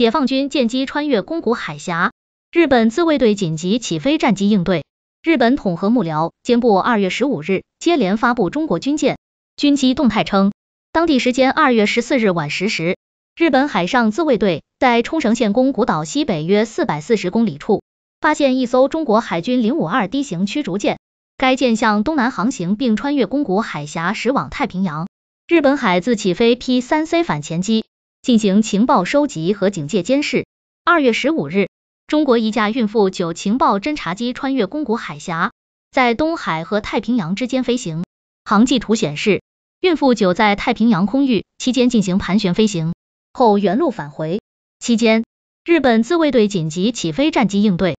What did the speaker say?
解放军舰机穿越宫古海峡，日本自卫队紧急起飞战机应对。日本统合幕僚兼部二月十五日接连发布中国军舰军机动态称，当地时间二月十四日晚十时，日本海上自卫队在冲绳县宫古岛西北约四百四十公里处发现一艘中国海军零五二 D 型驱逐舰，该舰向东南航行并穿越宫古海峡驶往太平洋，日本海自起飞 P 三 C 反潜机。进行情报收集和警戒监视。二月十五日，中国一架“孕妇九”情报侦察机穿越宫古海峡，在东海和太平洋之间飞行。航迹图显示，“孕妇九”在太平洋空域期间进行盘旋飞行后原路返回。期间，日本自卫队紧急起飞战机应对。